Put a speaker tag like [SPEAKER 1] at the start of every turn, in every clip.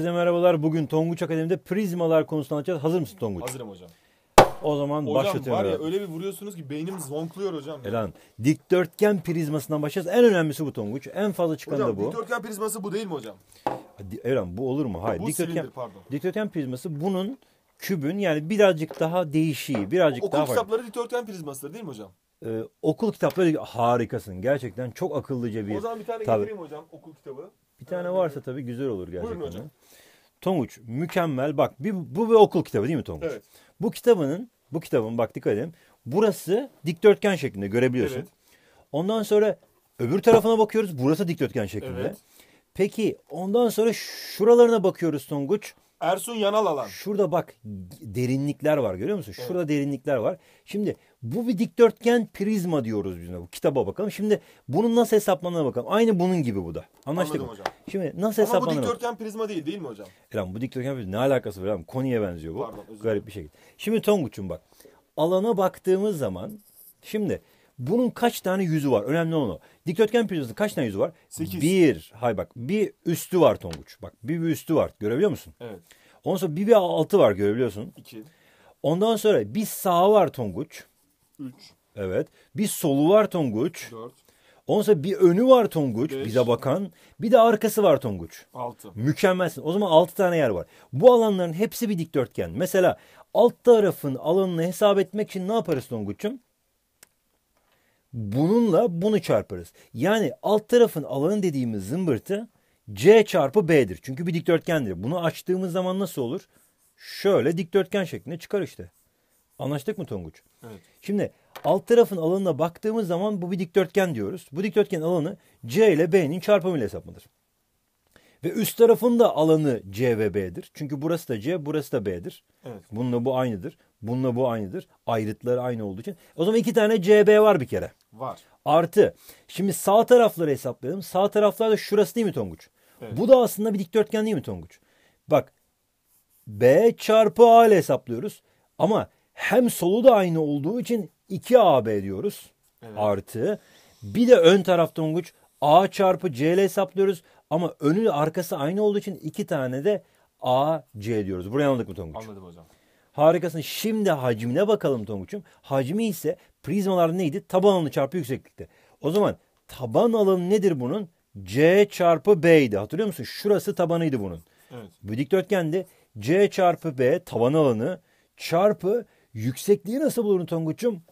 [SPEAKER 1] Herkese merhabalar. Bugün Tonguç Akademi'de prizmalar konusunu anlatacağız. Hazır mısın Tonguç? Hazırım hocam. O zaman hocam, başlatıyorum. Hocam var ya öyle bir vuruyorsunuz ki beynim zonkluyor hocam. Elan. Dikdörtgen prizmasından başlayacağız. En önemlisi bu Tonguç. En fazla çıkan hocam, da bu. Hocam dikdörtgen prizması bu değil mi hocam? Elan bu olur mu? Hayır. Bu dikdörtgen, silindir pardon. Dikdörtgen prizması bunun kübün yani birazcık daha değişiği, birazcık Okul daha farklı. kitapları dikdörtgen prizmasıdır değil mi hocam? Ee, okul kitapları harikasın. Gerçekten çok akıllıca bir... O zaman bir tane tabii. getireyim hocam okul kitabı. Bir tane ee, varsa tabii güzel olur gerçekten. Buyurun hocam. Tonguç mükemmel. Bak bir, bu bir okul kitabı değil mi Tonguç? Evet. Bu kitabının, bu kitabın bak dikkat edin. Burası dikdörtgen şeklinde görebiliyorsun. Evet. Ondan sonra öbür tarafına bakıyoruz. Burası dikdörtgen şeklinde. Evet. Peki ondan sonra şuralarına bakıyoruz Tonguç. Ersun Yanal alan. Şurada bak derinlikler var görüyor musun? Şurada evet. derinlikler var. Şimdi bu bir dikdörtgen prizma diyoruz biz bu kitaba bakalım. Şimdi bunun nasıl hesaplanana bakalım. Aynı bunun gibi bu da. Anlaştık Anladım mı? hocam. Şimdi nasıl hesaplanır? Ama bu dikdörtgen prizma değil değil mi hocam? İrem bu dikdörtgen prizma ne alakası var? İrem konuya benziyor bu. Pardon, Garip bir şekilde. Şimdi Tonguç'um bak. Alana baktığımız zaman şimdi bunun kaç tane yüzü var? Önemli olan o. Dikdörtgen prizmasının kaç tane yüzü var? Sekiz. Bir. Hay bak bir üstü var Tonguç. Bak bir, bir üstü var. Görebiliyor musun? Evet. Ondan sonra bir, bir altı var görebiliyorsun. İki. Ondan sonra bir sağı var Tonguç. Üç. Evet. Bir solu var Tonguç. Dört. Ondan sonra bir önü var Tonguç Beş. bize bakan. Bir de arkası var Tonguç. Altı. Mükemmelsin. O zaman altı tane yer var. Bu alanların hepsi bir dikdörtgen. Mesela alt tarafın alanını hesap etmek için ne yaparız Tonguç'um? Bununla bunu çarparız. Yani alt tarafın alanı dediğimiz zımbırtı C çarpı B'dir. Çünkü bir dikdörtgendir. Bunu açtığımız zaman nasıl olur? Şöyle dikdörtgen şeklinde çıkar işte. Anlaştık mı Tonguç? Evet. Şimdi alt tarafın alanına baktığımız zaman bu bir dikdörtgen diyoruz. Bu dikdörtgenin alanı C ile B'nin çarpımıyla hesaplanır. Ve üst tarafın da alanı C ve B'dir. Çünkü burası da C, burası da B'dir. Evet. Bununla bu aynıdır. Bununla bu aynıdır. Ayrıtları aynı olduğu için. O zaman iki tane CB var bir kere. Var. Artı. Şimdi sağ tarafları hesaplayalım. Sağ taraflar da şurası değil mi Tonguç? Bu da aslında bir dikdörtgen değil mi Tonguç? Bak B çarpı A ile hesaplıyoruz. Ama hem solu da aynı olduğu için 2AB diyoruz. Evet. Artı. Bir de ön taraf Tonguç A çarpı C ile hesaplıyoruz. Ama önü arkası aynı olduğu için iki tane de A, C diyoruz. Burayı anladık mı Tonguç? Anladım hocam. Harikasın. Şimdi hacmine bakalım Tonguç'um. Hacmi ise prizmalar neydi? Taban alanı çarpı yükseklikte. O zaman taban alanı nedir bunun? C çarpı B'ydi. Hatırlıyor musun? Şurası tabanıydı bunun. Evet. Bu dikdörtgende C çarpı B taban alanı çarpı yüksekliği nasıl bulurun Tonguç'um?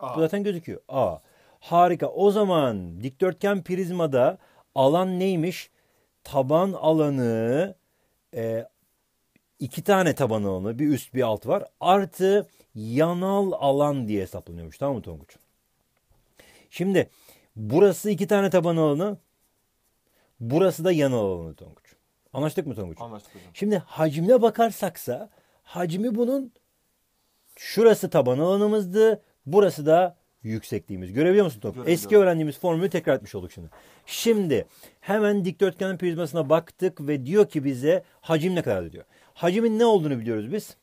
[SPEAKER 1] A. Bu zaten gözüküyor. A. Harika. O zaman dikdörtgen prizmada alan neymiş? Taban alanı e, iki tane taban alanı bir üst bir alt var. Artı yanal alan diye hesaplanıyormuş. Tamam mı Tonguç? Şimdi Burası iki tane taban alanı. Burası da yan alanı Tonguç. Anlaştık mı Tonguç? Anlaştık hocam. Şimdi hacimle bakarsaksa hacmi bunun şurası taban alanımızdı. Burası da yüksekliğimiz. Görebiliyor musun Tonguç? Eski öğrendiğimiz formülü tekrar etmiş olduk şimdi. Şimdi hemen dikdörtgen prizmasına baktık ve diyor ki bize hacim ne kadar diyor. Hacimin ne olduğunu biliyoruz biz.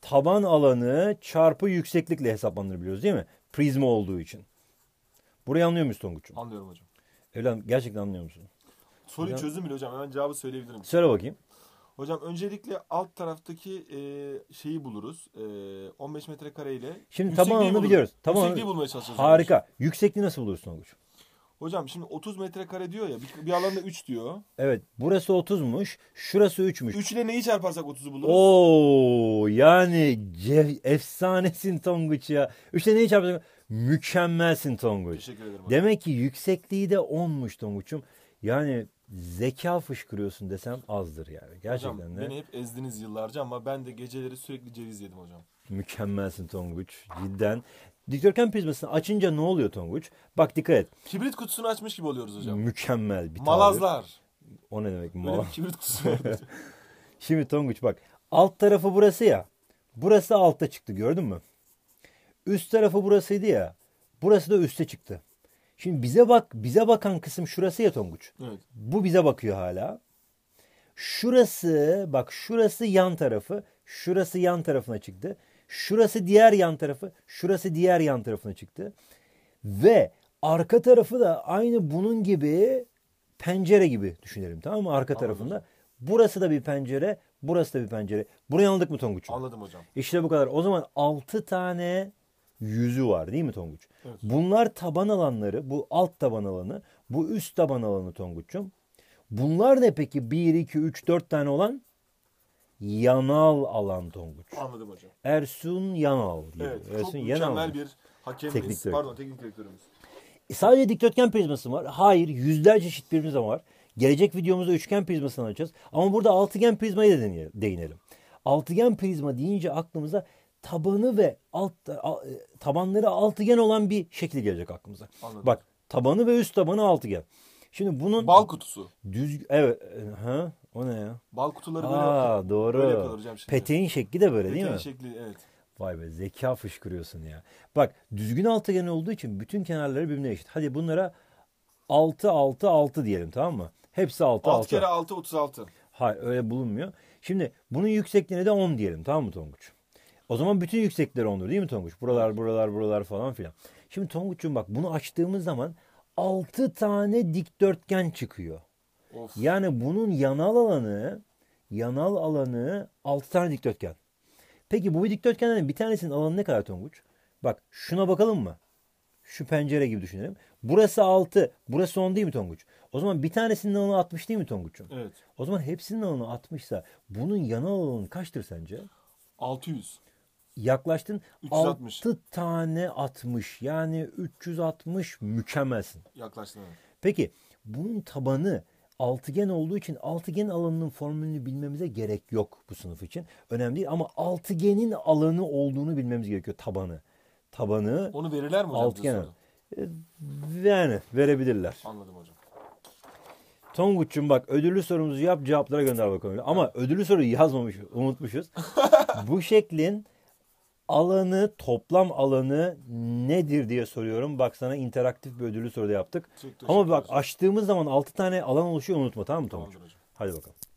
[SPEAKER 1] Taban alanı çarpı yükseklikle hesaplanır biliyoruz değil mi? Prizma olduğu için. Burayı anlıyor musun Tonguç'um? Anlıyorum hocam. Evladım gerçekten anlıyor musun? Soruyu hocam... çözdüm bile hocam. Hemen cevabı söyleyebilirim. Söyle bakayım. Hocam öncelikle alt taraftaki e, şeyi buluruz. E, 15 metrekare ile. Şimdi tamamını biliyoruz. Tamam. Yüksekliği bulmaya çalışacağız. Harika. Hocam. Yüksekliği nasıl buluyorsun Tonguç? Hocam şimdi 30 metrekare diyor ya bir, bir alanda 3 diyor. Evet burası 30'muş şurası 3'müş. 3 ile neyi çarparsak 30'u buluruz? Oo yani cev, efsanesin Tonguç ya. 3 ile neyi çarparsak Mükemmelsin Tonguç. Teşekkür ederim. Demek ki yüksekliği de onmuş Tonguç'um. Yani zeka fışkırıyorsun desem azdır yani. Gerçekten hocam, de. Beni hep ezdiniz yıllarca ama ben de geceleri sürekli ceviz yedim hocam. Mükemmelsin Tonguç. Cidden. Dikdörtgen prizmasını açınca ne oluyor Tonguç? Bak dikkat et. Kibrit kutusunu açmış gibi oluyoruz hocam. Mükemmel bir Malazlar. Tabir. O ne demek? Mal... kibrit kutusu. Şimdi Tonguç bak. Alt tarafı burası ya. Burası altta çıktı gördün mü? Üst tarafı burasıydı ya. Burası da üste çıktı. Şimdi bize bak bize bakan kısım şurası ya Tonguç. Evet. Bu bize bakıyor hala. Şurası bak şurası yan tarafı. Şurası yan tarafına çıktı. Şurası diğer yan tarafı. Şurası diğer yan tarafına çıktı. Ve arka tarafı da aynı bunun gibi pencere gibi düşünelim tamam mı? Arka Anladım. tarafında. Burası da bir pencere. Burası da bir pencere. Burayı anladık mı Tonguç? Anladım hocam. İşte bu kadar. O zaman 6 tane yüzü var değil mi Tonguç? Evet. Bunlar taban alanları, bu alt taban alanı, bu üst taban alanı Tonguç'um. Bunlar ne peki 1, 2, 3, 4 tane olan? Yanal alan Tonguç. Anladım hocam. Ersun Yanal. Diyor. Evet, Ersun çok Yanal. mükemmel bir hakem teknik pardon teknik direktörümüz. E, sadece dikdörtgen prizması mı var? Hayır yüzlerce çeşit prizma var. Gelecek videomuzda üçgen prizmasını açacağız. Ama burada altıgen prizmayı da deneyelim, değinelim. Altıgen prizma deyince aklımıza tabanı ve alt e, tabanları altıgen olan bir şekil gelecek aklımıza. Anladım. Bak tabanı ve üst tabanı altıgen. Şimdi bunun bal kutusu. Düz evet e, ha o ne ya? Bal kutuları böyle. Aa doğru. Böyle yapıyorlar şimdi. Peteğin şekli de böyle Peteğin değil mi? Peteğin şekli evet. Vay be zeka fışkırıyorsun ya. Bak düzgün altıgen olduğu için bütün kenarları birbirine eşit. Hadi bunlara 6 6 6 diyelim tamam mı? Hepsi 6 6. 6 kere 6 36. Hayır öyle bulunmuyor. Şimdi bunun yüksekliğine de 10 diyelim tamam mı Tonguç? O zaman bütün yüksekleri ondur değil mi Tonguç? Buralar buralar buralar falan filan. Şimdi Tonguç'um bak bunu açtığımız zaman 6 tane dikdörtgen çıkıyor. Of. Yani bunun yanal alanı yanal alanı 6 tane dikdörtgen. Peki bu bir dikdörtgenden bir tanesinin alanı ne kadar Tonguç? Bak şuna bakalım mı? Şu pencere gibi düşünelim. Burası 6, burası 10 değil mi Tonguç? O zaman bir tanesinin alanı 60 değil mi Tonguç'um? Evet. O zaman hepsinin alanı 60 ise bunun yanal alanı kaçtır sence? 600 yaklaştın. 360. 6 tane atmış. Yani 360 mükemmelsin. Yaklaştın evet. Peki bunun tabanı altıgen olduğu için altıgen alanının formülünü bilmemize gerek yok bu sınıf için. Önemli değil ama altıgenin alanı olduğunu bilmemiz gerekiyor tabanı. Tabanı. Onu verirler mi hocam? Altıgen. E, yani verebilirler. Anladım hocam. Tonguç'cum bak ödüllü sorumuzu yap cevaplara gönder bakalım. Ama ödüllü soruyu yazmamış unutmuşuz. bu şeklin alanı, toplam alanı nedir diye soruyorum. Bak sana interaktif bir ödüllü soruda yaptık. Çok Ama bak açtığımız zaman 6 tane alan oluşuyor unutma tamam mı Tamam Hadi bakalım.